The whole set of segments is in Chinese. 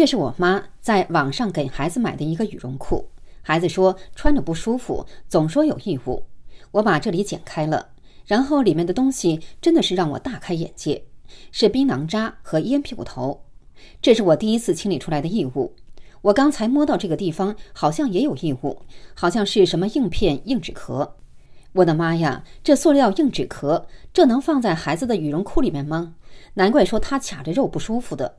这是我妈在网上给孩子买的一个羽绒裤，孩子说穿着不舒服，总说有异物。我把这里剪开了，然后里面的东西真的是让我大开眼界，是槟榔渣和烟屁股头。这是我第一次清理出来的异物。我刚才摸到这个地方好像也有异物，好像是什么硬片硬纸壳。我的妈呀，这塑料硬纸壳，这能放在孩子的羽绒裤里面吗？难怪说他卡着肉不舒服的。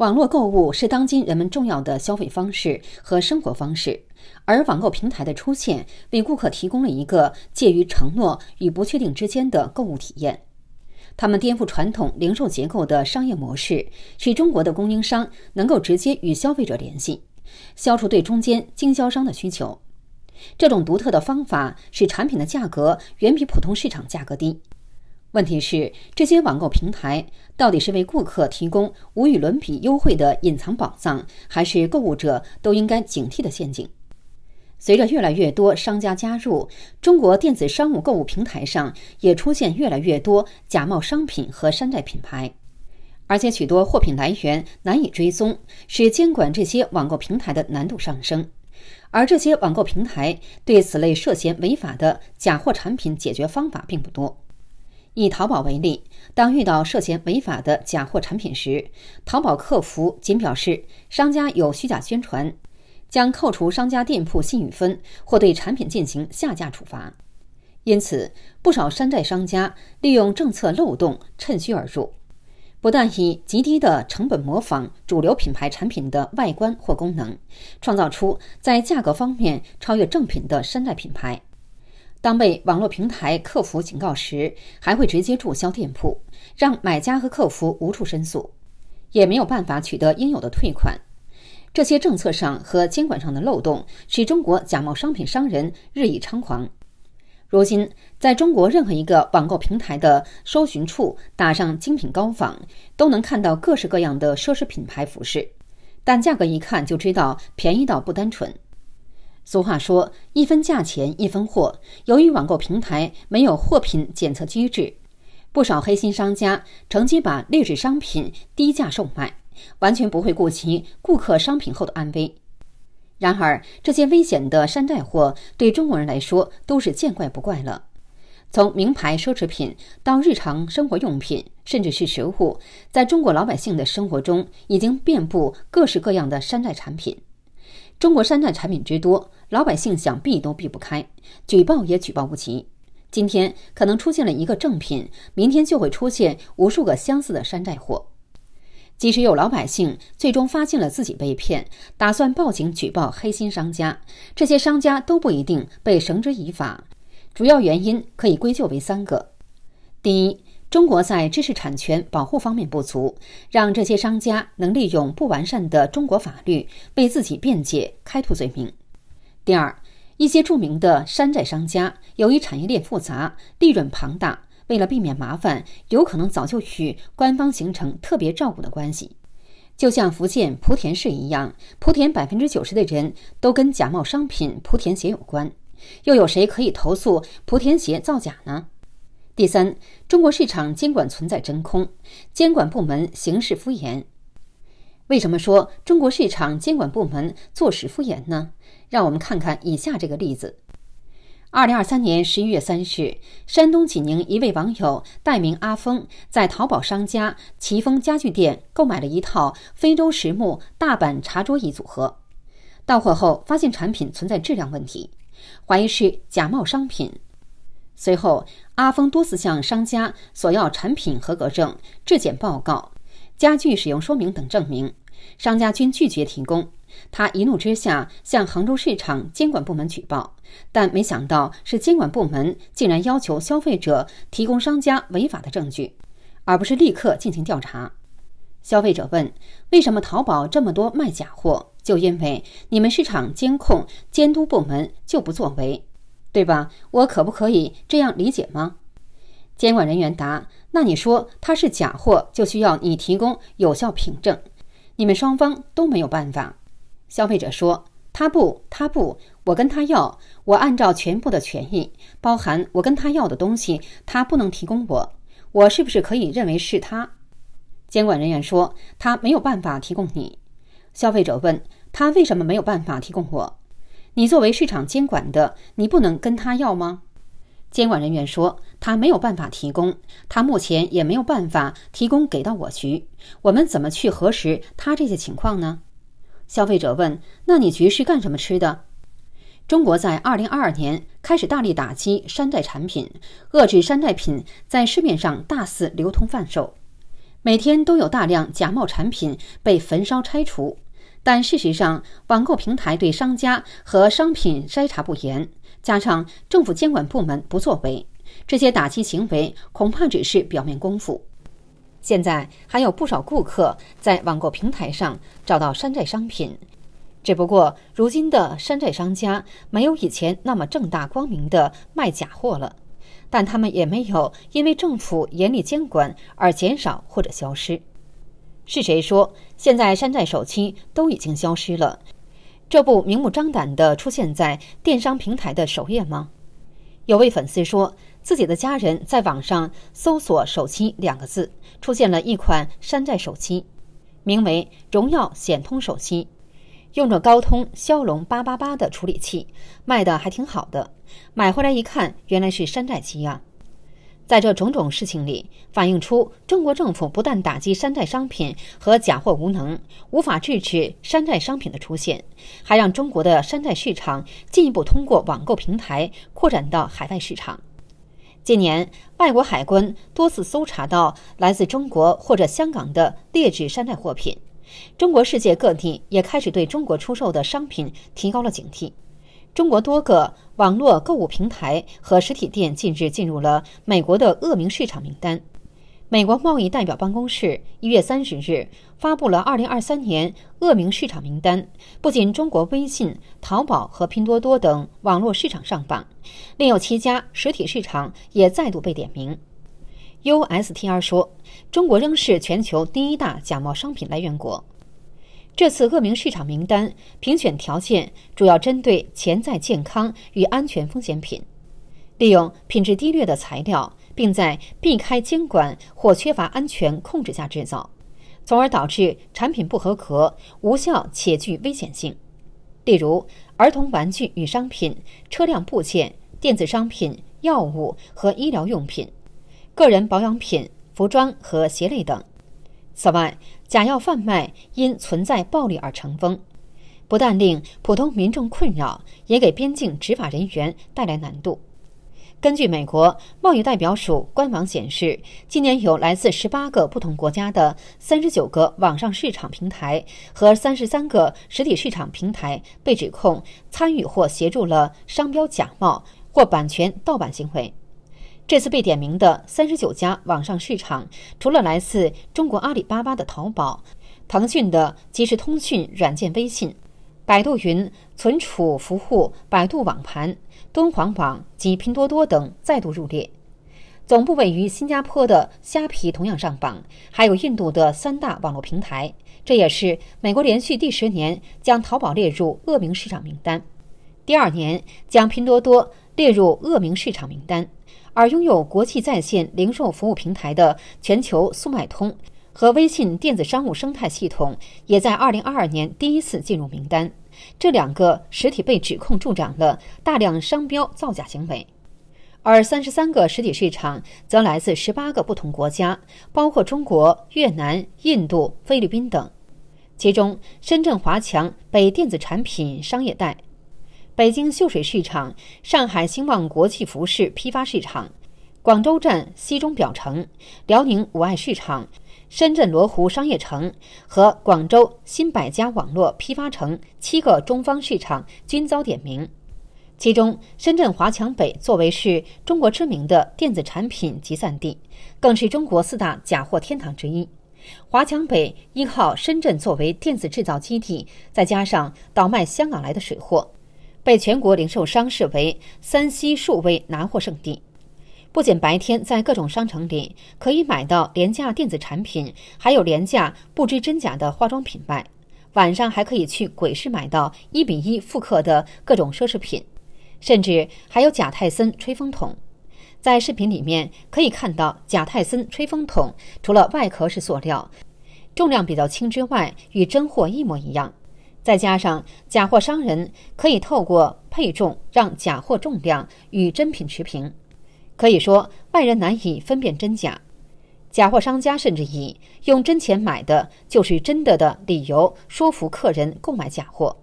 网络购物是当今人们重要的消费方式和生活方式，而网购平台的出现为顾客提供了一个介于承诺与不确定之间的购物体验。他们颠覆传统零售结构的商业模式，使中国的供应商能够直接与消费者联系，消除对中间经销商的需求。这种独特的方法使产品的价格远比普通市场价格低。问题是：这些网购平台到底是为顾客提供无与伦比优惠的隐藏宝藏，还是购物者都应该警惕的陷阱？随着越来越多商家加入中国电子商务购物平台上，也出现越来越多假冒商品和山寨品牌，而且许多货品来源难以追踪，使监管这些网购平台的难度上升。而这些网购平台对此类涉嫌违法的假货产品解决方法并不多。以淘宝为例，当遇到涉嫌违法的假货产品时，淘宝客服仅表示商家有虚假宣传，将扣除商家店铺信誉分或对产品进行下架处罚。因此，不少山寨商家利用政策漏洞趁虚而入，不但以极低的成本模仿主流品牌产品的外观或功能，创造出在价格方面超越正品的山寨品牌。当被网络平台客服警告时，还会直接注销店铺，让买家和客服无处申诉，也没有办法取得应有的退款。这些政策上和监管上的漏洞，使中国假冒商品商人日益猖狂。如今，在中国任何一个网购平台的搜寻处打上“精品高仿”，都能看到各式各样的奢侈品牌服饰，但价格一看就知道便宜到不单纯。俗话说：“一分价钱一分货。”由于网购平台没有货品检测机制，不少黑心商家乘机把劣质商品低价售卖，完全不会顾及顾客商品后的安危。然而，这些危险的山寨货对中国人来说都是见怪不怪了。从名牌奢侈品到日常生活用品，甚至是食物，在中国老百姓的生活中已经遍布各式各样的山寨产品。中国山寨产品之多，老百姓想避都避不开，举报也举报不齐。今天可能出现了一个正品，明天就会出现无数个相似的山寨货。即使有老百姓最终发现了自己被骗，打算报警举报黑心商家，这些商家都不一定被绳之以法。主要原因可以归咎为三个：第一，中国在知识产权保护方面不足，让这些商家能利用不完善的中国法律为自己辩解、开脱罪名。第二，一些著名的山寨商家由于产业链复杂、利润庞大，为了避免麻烦，有可能早就与官方形成特别照顾的关系。就像福建莆田市一样，莆田百分之九十的人都跟假冒商品莆田鞋有关，又有谁可以投诉莆田鞋造假呢？第三，中国市场监管存在真空，监管部门形式敷衍。为什么说中国市场监管部门做实敷衍呢？让我们看看以下这个例子：二零二三年十一月三日，山东济宁一位网友代名阿峰，在淘宝商家奇峰家具店购买了一套非洲实木大板茶桌椅组合，到货后发现产品存在质量问题，怀疑是假冒商品。随后，阿峰多次向商家索要产品合格证、质检报告、家具使用说明等证明，商家均拒绝提供。他一怒之下向杭州市场监管部门举报，但没想到是监管部门竟然要求消费者提供商家违法的证据，而不是立刻进行调查。消费者问：“为什么淘宝这么多卖假货？就因为你们市场监控监督部门就不作为？”对吧？我可不可以这样理解吗？监管人员答：“那你说他是假货，就需要你提供有效凭证。你们双方都没有办法。”消费者说：“他不，他不，我跟他要，我按照全部的权益，包含我跟他要的东西，他不能提供我，我是不是可以认为是他？”监管人员说：“他没有办法提供你。”消费者问他：“为什么没有办法提供我？”你作为市场监管的，你不能跟他要吗？监管人员说他没有办法提供，他目前也没有办法提供给到我局，我们怎么去核实他这些情况呢？消费者问，那你局是干什么吃的？中国在二零二二年开始大力打击山寨产品，遏制山寨品在市面上大肆流通贩售，每天都有大量假冒产品被焚烧拆除。但事实上，网购平台对商家和商品筛查不严，加上政府监管部门不作为，这些打击行为恐怕只是表面功夫。现在还有不少顾客在网购平台上找到山寨商品，只不过如今的山寨商家没有以前那么正大光明的卖假货了，但他们也没有因为政府严厉监管而减少或者消失。是谁说现在山寨手机都已经消失了？这不明目张胆地出现在电商平台的首页吗？有位粉丝说，自己的家人在网上搜索“手机”两个字，出现了一款山寨手机，名为“荣耀显通手机”，用着高通骁龙八八八的处理器，卖的还挺好的。买回来一看，原来是山寨机啊！在这种种事情里，反映出中国政府不但打击山寨商品和假货无能，无法制止山寨商品的出现，还让中国的山寨市场进一步通过网购平台扩展到海外市场。近年，外国海关多次搜查到来自中国或者香港的劣质山寨货品，中国世界各地也开始对中国出售的商品提高了警惕。中国多个网络购物平台和实体店近日进入了美国的恶名市场名单。美国贸易代表办公室一月三十日发布了二零二三年恶名市场名单，不仅中国微信、淘宝和拼多多等网络市场上榜，另有七家实体市场也再度被点名。USTR 说，中国仍是全球第一大假冒商品来源国。这次恶名市场名单评选条件主要针对潜在健康与安全风险品，利用品质低劣的材料，并在避开监管或缺乏安全控制下制造，从而导致产品不合格、无效且具危险性。例如，儿童玩具与商品、车辆部件、电子商品、药物和医疗用品、个人保养品、服装和鞋类等。此外，假药贩卖因存在暴力而成风，不但令普通民众困扰，也给边境执法人员带来难度。根据美国贸易代表署官网显示，今年有来自十八个不同国家的三十九个网上市场平台和三十三个实体市场平台被指控参与或协助了商标假冒或版权盗版行为。这次被点名的三十九家网上市场，除了来自中国阿里巴巴的淘宝、腾讯的即时通讯软件微信、百度云存储服务、百度网盘、敦煌网及拼多多等再度入列，总部位于新加坡的虾皮同样上榜，还有印度的三大网络平台。这也是美国连续第十年将淘宝列入恶名市场名单，第二年将拼多多列入恶名市场名单。而拥有国际在线零售服务平台的全球速卖通和微信电子商务生态系统，也在2022年第一次进入名单。这两个实体被指控助长了大量商标造假行为。而三十三个实体市场则来自十八个不同国家，包括中国、越南、印度、菲律宾等。其中，深圳华强北电子产品商业带。北京秀水市场、上海兴旺国际服饰批发市场、广州站西钟表城、辽宁五爱市场、深圳罗湖商业城和广州新百家网络批发城七个中方市场均遭点名。其中，深圳华强北作为是中国知名的电子产品集散地，更是中国四大假货天堂之一。华强北依靠深圳作为电子制造基地，再加上倒卖香港来的水货。被全国零售商视为三西数位拿货圣地，不仅白天在各种商城里可以买到廉价电子产品，还有廉价不知真假的化妆品卖，晚上还可以去鬼市买到一比一复刻的各种奢侈品，甚至还有假泰森吹风筒。在视频里面可以看到，假泰森吹风筒除了外壳是塑料、重量比较轻之外，与真货一模一样。再加上假货商人可以透过配重让假货重量与真品持平，可以说外人难以分辨真假。假货商家甚至以用真钱买的就是真的的理由说服客人购买假货。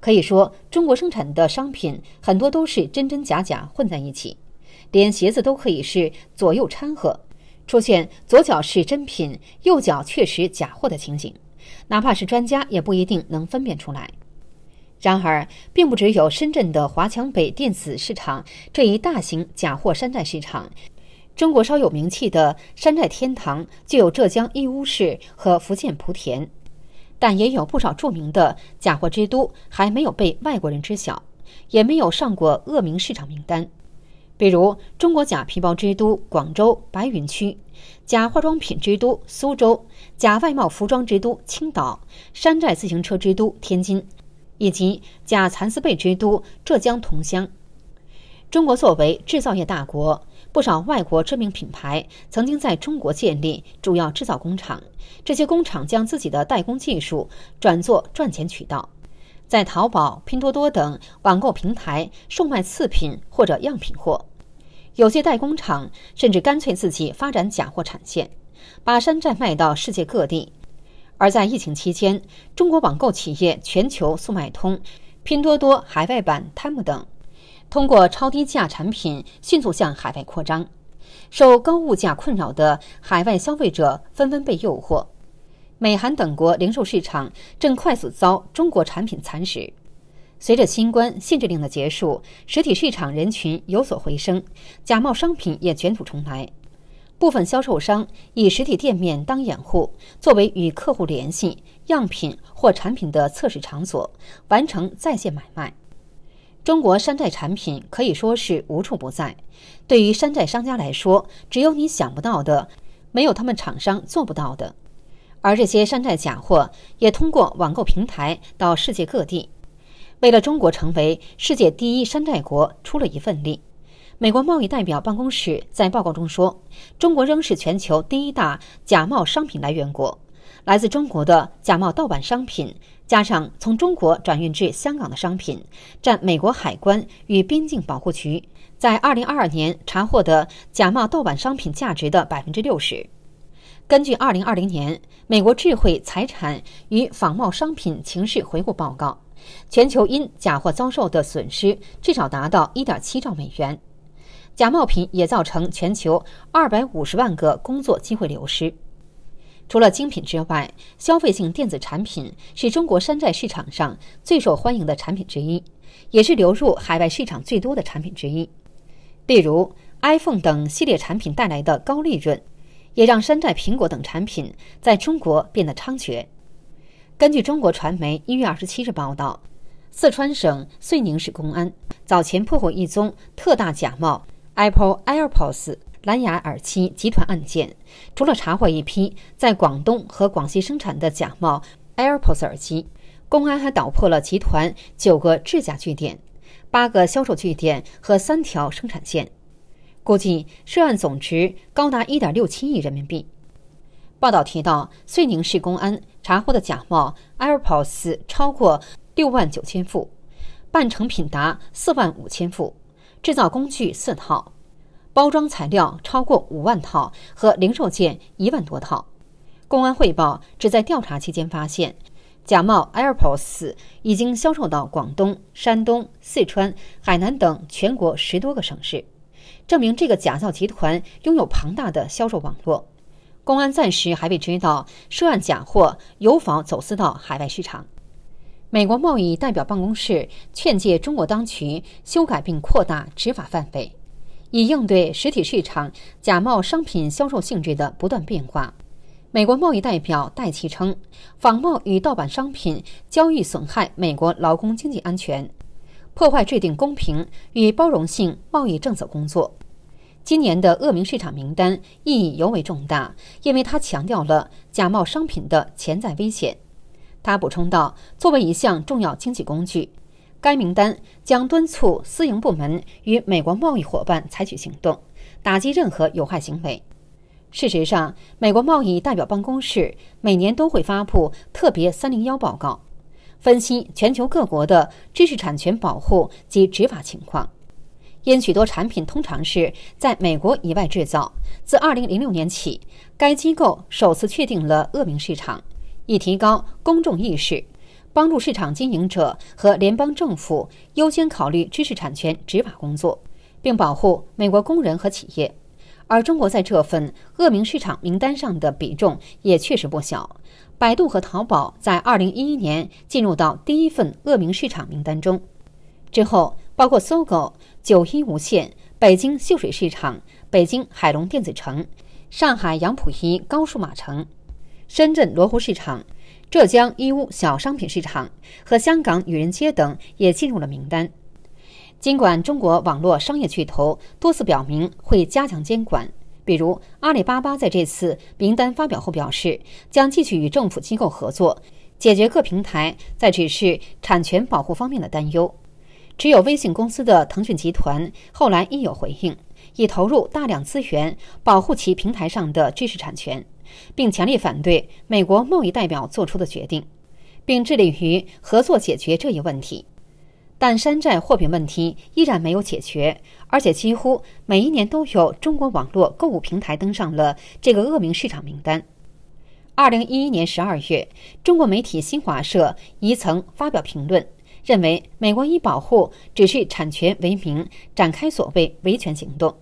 可以说，中国生产的商品很多都是真真假假混在一起，连鞋子都可以是左右掺和，出现左脚是真品、右脚确实假货的情景。哪怕是专家，也不一定能分辨出来。然而，并不只有深圳的华强北电子市场这一大型假货山寨市场，中国稍有名气的山寨天堂就有浙江义乌市和福建莆田，但也有不少著名的假货之都还没有被外国人知晓，也没有上过恶名市场名单。比如，中国假皮包之都广州白云区，假化妆品之都苏州，假外贸服装之都青岛，山寨自行车之都天津，以及假蚕丝被之都浙江桐乡。中国作为制造业大国，不少外国知名品牌曾经在中国建立主要制造工厂，这些工厂将自己的代工技术转做赚钱渠道。在淘宝、拼多多等网购平台售卖次品或者样品货，有些代工厂甚至干脆自己发展假货产线，把山寨卖到世界各地。而在疫情期间，中国网购企业全球速卖通、拼多多海外版 Temu 等，通过超低价产品迅速向海外扩张，受高物价困扰的海外消费者纷纷被诱惑。美韩等国零售市场正快速遭中国产品蚕食。随着新冠限制令的结束，实体市场人群有所回升，假冒商品也卷土重来。部分销售商以实体店面当掩护，作为与客户联系、样品或产品的测试场所，完成在线买卖。中国山寨产品可以说是无处不在。对于山寨商家来说，只有你想不到的，没有他们厂商做不到的。而这些山寨假货也通过网购平台到世界各地，为了中国成为世界第一山寨国出了一份力。美国贸易代表办公室在报告中说，中国仍是全球第一大假冒商品来源国。来自中国的假冒盗版商品，加上从中国转运至香港的商品，占美国海关与边境保护局在2022年查获的假冒盗版商品价值的60%。根据《二零二零年美国智慧财产与仿冒商品情势回顾报告》，全球因假货遭受的损失至少达到一点七兆美元。假冒品也造成全球二百五十万个工作机会流失。除了精品之外，消费性电子产品是中国山寨市场上最受欢迎的产品之一，也是流入海外市场最多的产品之一。例如 iPhone 等系列产品带来的高利润。也让山寨苹果等产品在中国变得猖獗。根据中国传媒一月二十七日报道，四川省遂宁市公安早前破获一宗特大假冒 Apple AirPods 蓝牙耳机集团案件。除了查获一批在广东和广西生产的假冒 AirPods 耳机，公安还捣破了集团九个制假据点、八个销售据点和三条生产线。估计涉案总值高达一点六七亿人民币。报道提到，遂宁市公安查获的假冒 AirPods 超过六万九千副，半成品达四万五千副，制造工具四套，包装材料超过五万套和零售件一万多套。公安汇报只在调查期间发现，假冒 AirPods 已经销售到广东、山东、四川、海南等全国十多个省市。证明这个假造集团拥有庞大的销售网络。公安暂时还未知道涉案假货有否走私到海外市场。美国贸易代表办公室劝诫中国当局修改并扩大执法范围，以应对实体市场假冒商品销售性质的不断变化。美国贸易代表戴奇称，仿冒与盗版商品交易损害美国劳工经济安全。破坏制定公平与包容性贸易政策工作。今年的恶名市场名单意义尤为重大，因为它强调了假冒商品的潜在危险。他补充道：“作为一项重要经济工具，该名单将敦促私营部门与美国贸易伙伴采取行动，打击任何有害行为。”事实上，美国贸易代表办公室每年都会发布特别301报告。分析全球各国的知识产权保护及执法情况。因许多产品通常是在美国以外制造，自2006年起，该机构首次确定了恶名市场，以提高公众意识，帮助市场经营者和联邦政府优先考虑知识产权执法工作，并保护美国工人和企业。而中国在这份恶名市场名单上的比重也确实不小。百度和淘宝在2011年进入到第一份恶名市场名单中，之后包括搜狗、九一无线、北京秀水市场、北京海龙电子城、上海杨浦一高数码城、深圳罗湖市场、浙江义乌小商品市场和香港女人街等也进入了名单。尽管中国网络商业巨头多次表明会加强监管。比如，阿里巴巴在这次名单发表后表示，将继续与政府机构合作，解决各平台在知识产权保护方面的担忧。只有微信公司的腾讯集团后来亦有回应，已投入大量资源保护其平台上的知识产权，并强烈反对美国贸易代表做出的决定，并致力于合作解决这一问题。但山寨货品问题依然没有解决，而且几乎每一年都有中国网络购物平台登上了这个恶名市场名单。二零一一年十二月，中国媒体新华社一曾发表评论，认为美国以保护知识产权为名展开所谓维权行动，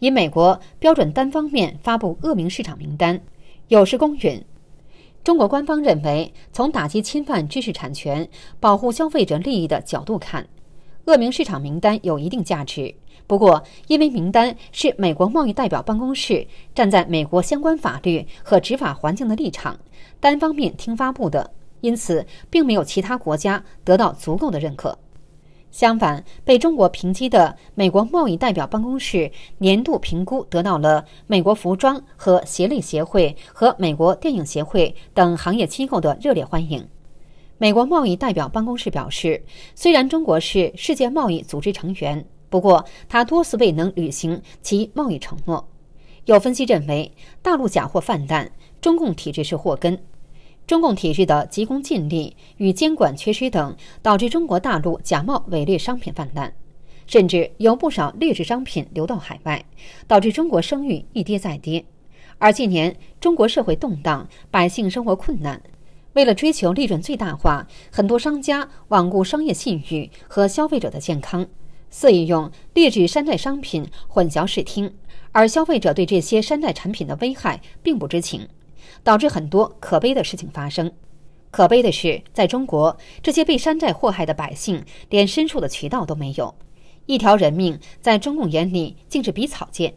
以美国标准单方面发布恶名市场名单，有失公允。中国官方认为，从打击侵犯知识产权、保护消费者利益的角度看，恶名市场名单有一定价值。不过，因为名单是美国贸易代表办公室站在美国相关法律和执法环境的立场单方面听发布的，因此并没有其他国家得到足够的认可。相反，被中国评级的美国贸易代表办公室年度评估得到了美国服装和鞋类协会和美国电影协会等行业机构的热烈欢迎。美国贸易代表办公室表示，虽然中国是世界贸易组织成员，不过他多次未能履行其贸易承诺。有分析认为，大陆假货泛滥，中共体制是祸根。中共体制的急功近利与监管缺失等，导致中国大陆假冒伪劣商品泛滥，甚至有不少劣质商品流到海外，导致中国声誉一跌再跌。而近年中国社会动荡，百姓生活困难，为了追求利润最大化，很多商家罔顾商业信誉和消费者的健康，肆意用劣质山寨商品混淆视听，而消费者对这些山寨产品的危害并不知情。导致很多可悲的事情发生。可悲的是，在中国，这些被山寨祸害的百姓连申诉的渠道都没有，一条人命在中共眼里竟是比草贱。